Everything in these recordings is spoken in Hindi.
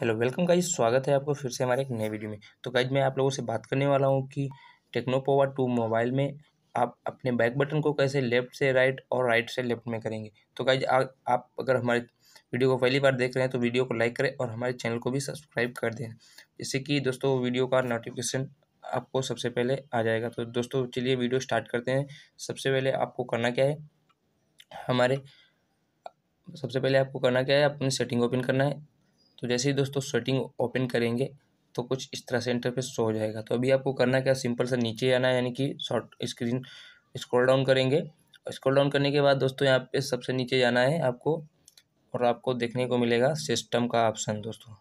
हेलो वेलकम गाइज स्वागत है आपको फिर से हमारे एक नए वीडियो में तो गाइज मैं आप लोगों से बात करने वाला हूँ कि टेक्नोपोवा टू मोबाइल में आप अपने बैक बटन को कैसे लेफ़्ट से राइट और राइट से लेफ़्ट में करेंगे तो गाइज आप अगर हमारे वीडियो को पहली बार देख रहे हैं तो वीडियो को लाइक करें और हमारे चैनल को भी सब्सक्राइब कर दें जिससे कि दोस्तों वीडियो का नोटिफिकेशन आपको सबसे पहले आ जाएगा तो दोस्तों चलिए वीडियो स्टार्ट करते हैं सबसे पहले आपको करना क्या है हमारे सबसे पहले आपको करना क्या है अपनी सेटिंग ओपन करना है तो जैसे ही दोस्तों सेटिंग ओपन करेंगे तो कुछ इस तरह सेंटर इंटरफेस शो हो जाएगा तो अभी आपको करना क्या सिंपल सा नीचे आना है यानी कि शॉर्ट स्क्रीन स्क्रॉल डाउन करेंगे स्क्रॉल डाउन करने के बाद दोस्तों यहाँ पे सबसे नीचे जाना है आपको और आपको देखने को मिलेगा सिस्टम का ऑप्शन दोस्तों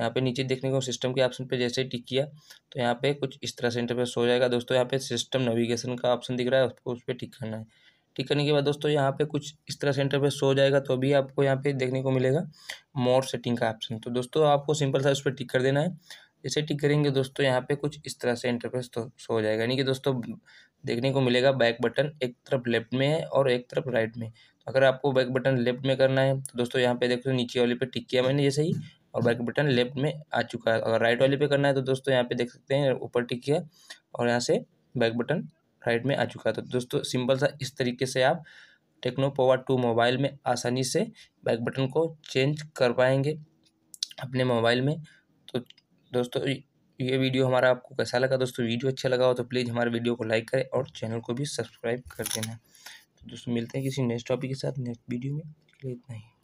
यहाँ पे नीचे देखने को सिस्टम के ऑप्शन पे जैसे ही टिक किया तो यहाँ पे कुछ इस तरह से इंटरफेस हो जाएगा दोस्तों यहाँ पे सिस्टम नेविगेशन का ऑप्शन दिख रहा है उसको उस पर टिक करना है टिक करने के बाद दोस्तों यहाँ पे कुछ इस तरह सेंटर पे शो जाएगा तो अभी आपको यहाँ पे देखने को मिलेगा मोर सेटिंग का ऑप्शन तो दोस्तों आपको सिंपल सा उस पर टिक कर देना है जैसे टिक करेंगे दोस्तों यहाँ पे कुछ इस तरह से इंटरफेस तो शो हो जाएगा यानी कि दोस्तों देखने को मिलेगा बैक बटन एक तरफ लेफ्ट में है और एक तरफ राइट में तो अगर आपको बैक बटन लेफ्ट में करना है तो दोस्तों यहाँ पे देखो नीचे वाले पे टिक किया मैंने जैसे ही और बैक बटन लेफ्ट में आ चुका है अगर राइट वाले पे करना है तो दोस्तों यहाँ पे देख सकते हैं ऊपर टिक किया और यहाँ से बैक बटन फ्राइड में आ चुका था तो दोस्तों सिंपल सा इस तरीके से आप टेक्नो पावर टू मोबाइल में आसानी से बैक बटन को चेंज कर पाएंगे अपने मोबाइल में तो दोस्तों ये वीडियो हमारा आपको कैसा लगा दोस्तों वीडियो अच्छा लगा हो तो प्लीज़ हमारे वीडियो को लाइक करें और चैनल को भी सब्सक्राइब कर देना तो दोस्तों मिलते हैं किसी नेक्स्ट टॉपिक के साथ नेक्स्ट वीडियो में इतना ही